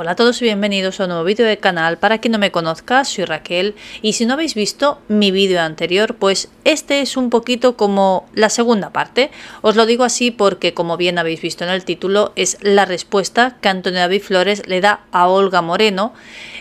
Hola a todos y bienvenidos a un nuevo vídeo del canal. Para quien no me conozca, soy Raquel y si no habéis visto mi vídeo anterior, pues este es un poquito como la segunda parte. Os lo digo así porque, como bien habéis visto en el título, es la respuesta que Antonio David Flores le da a Olga Moreno,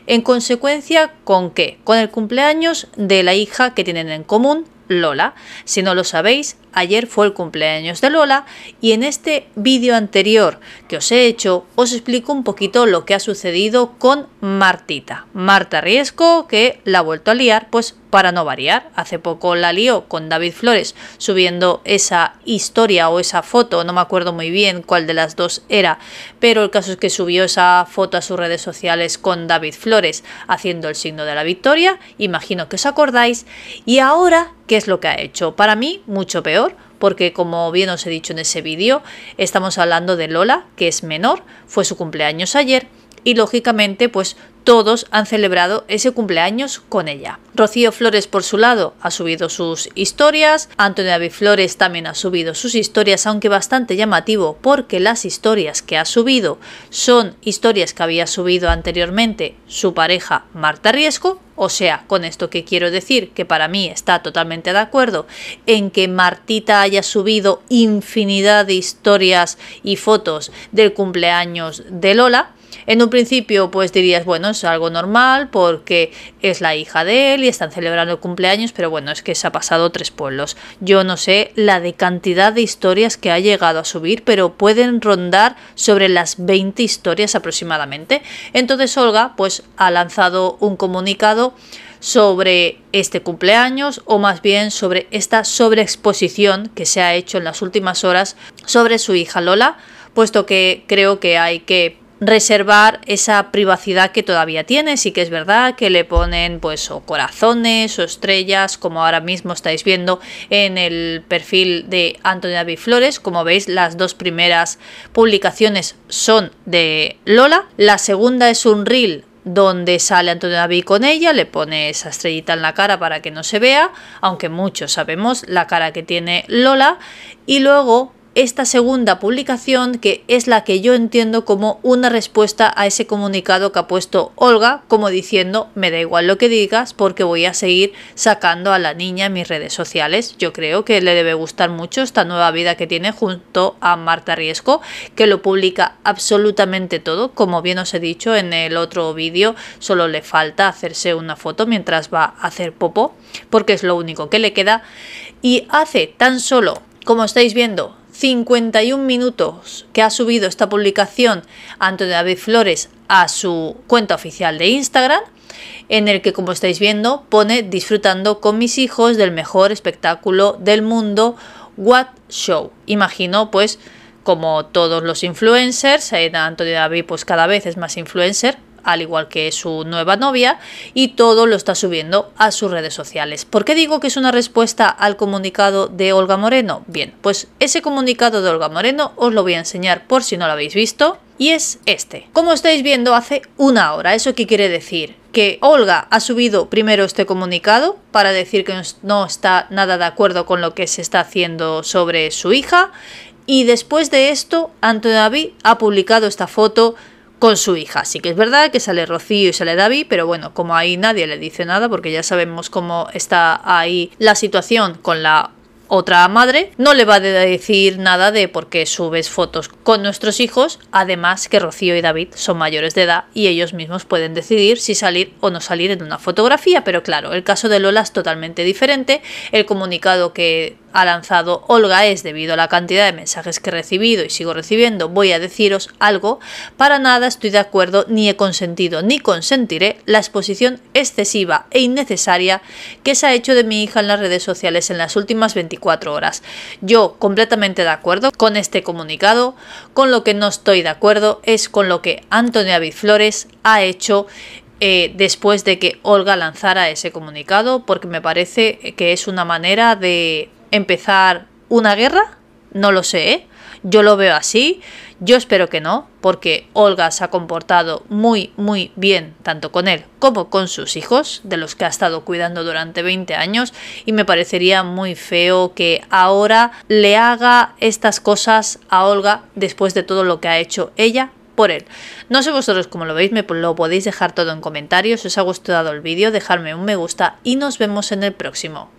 en consecuencia con qué? Con el cumpleaños de la hija que tienen en común, Lola. Si no lo sabéis, ayer fue el cumpleaños de Lola y en este vídeo anterior que os he hecho os explico un poquito lo que ha sucedido con Martita. Marta Riesco que la ha vuelto a liar pues para no variar. Hace poco la lió con David Flores subiendo esa historia o esa foto, no me acuerdo muy bien cuál de las dos era, pero el caso es que subió esa foto a sus redes sociales con David Flores haciendo el signo de la victoria, imagino que os acordáis, y ahora, ¿qué es lo que ha hecho? Para mí, mucho peor porque como bien os he dicho en ese vídeo, estamos hablando de Lola, que es menor, fue su cumpleaños ayer y lógicamente pues todos han celebrado ese cumpleaños con ella. Rocío Flores, por su lado, ha subido sus historias, Antonio David Flores también ha subido sus historias, aunque bastante llamativo porque las historias que ha subido son historias que había subido anteriormente su pareja Marta Riesco, o sea, con esto que quiero decir, que para mí está totalmente de acuerdo en que Martita haya subido infinidad de historias y fotos del cumpleaños de Lola, en un principio, pues dirías, bueno, es algo normal porque es la hija de él y están celebrando el cumpleaños, pero bueno, es que se ha pasado tres pueblos. Yo no sé la de cantidad de historias que ha llegado a subir, pero pueden rondar sobre las 20 historias aproximadamente. Entonces Olga, pues ha lanzado un comunicado sobre este cumpleaños o más bien sobre esta sobreexposición que se ha hecho en las últimas horas sobre su hija Lola, puesto que creo que hay que reservar esa privacidad que todavía tiene. Sí que es verdad que le ponen pues o corazones o estrellas, como ahora mismo estáis viendo en el perfil de Antonio David Flores. Como veis, las dos primeras publicaciones son de Lola. La segunda es un reel donde sale Antonio David con ella, le pone esa estrellita en la cara para que no se vea, aunque muchos sabemos la cara que tiene Lola, y luego esta segunda publicación que es la que yo entiendo como una respuesta a ese comunicado que ha puesto Olga, como diciendo, me da igual lo que digas porque voy a seguir sacando a la niña en mis redes sociales. Yo creo que le debe gustar mucho esta nueva vida que tiene junto a Marta Riesco, que lo publica absolutamente todo, como bien os he dicho en el otro vídeo, solo le falta hacerse una foto mientras va a hacer popo porque es lo único que le queda, y hace tan solo, como estáis viendo, 51 minutos que ha subido esta publicación Antonio David Flores a su cuenta oficial de Instagram, en el que, como estáis viendo, pone disfrutando con mis hijos del mejor espectáculo del mundo, What Show. Imagino, pues, como todos los influencers, Antonio David, pues cada vez es más influencer, al igual que su nueva novia, y todo lo está subiendo a sus redes sociales. ¿Por qué digo que es una respuesta al comunicado de Olga Moreno? Bien, pues ese comunicado de Olga Moreno os lo voy a enseñar por si no lo habéis visto, y es este. Como estáis viendo hace una hora, ¿eso qué quiere decir? que Olga ha subido primero este comunicado para decir que no está nada de acuerdo con lo que se está haciendo sobre su hija y después de esto Antonio David ha publicado esta foto con su hija. Sí que es verdad que sale Rocío y sale David, pero bueno, como ahí nadie le dice nada, porque ya sabemos cómo está ahí la situación con la otra madre, no le va a decir nada de por qué subes fotos con nuestros hijos, además que Rocío y David son mayores de edad y ellos mismos pueden decidir si salir o no salir en una fotografía, pero claro, el caso de Lola es totalmente diferente, el comunicado que ha lanzado Olga es, debido a la cantidad de mensajes que he recibido y sigo recibiendo, voy a deciros algo, para nada estoy de acuerdo ni he consentido ni consentiré la exposición excesiva e innecesaria que se ha hecho de mi hija en las redes sociales en las últimas 24 horas. Yo completamente de acuerdo con este comunicado, con lo que no estoy de acuerdo es con lo que Antonio David Flores ha hecho eh, después de que Olga lanzara ese comunicado, porque me parece que es una manera de empezar una guerra? No lo sé, ¿eh? Yo lo veo así, yo espero que no, porque Olga se ha comportado muy, muy bien, tanto con él como con sus hijos, de los que ha estado cuidando durante 20 años, y me parecería muy feo que ahora le haga estas cosas a Olga después de todo lo que ha hecho ella por él. No sé vosotros cómo lo veis, me lo podéis dejar todo en comentarios, si os ha gustado el vídeo, dejadme un me gusta y nos vemos en el próximo.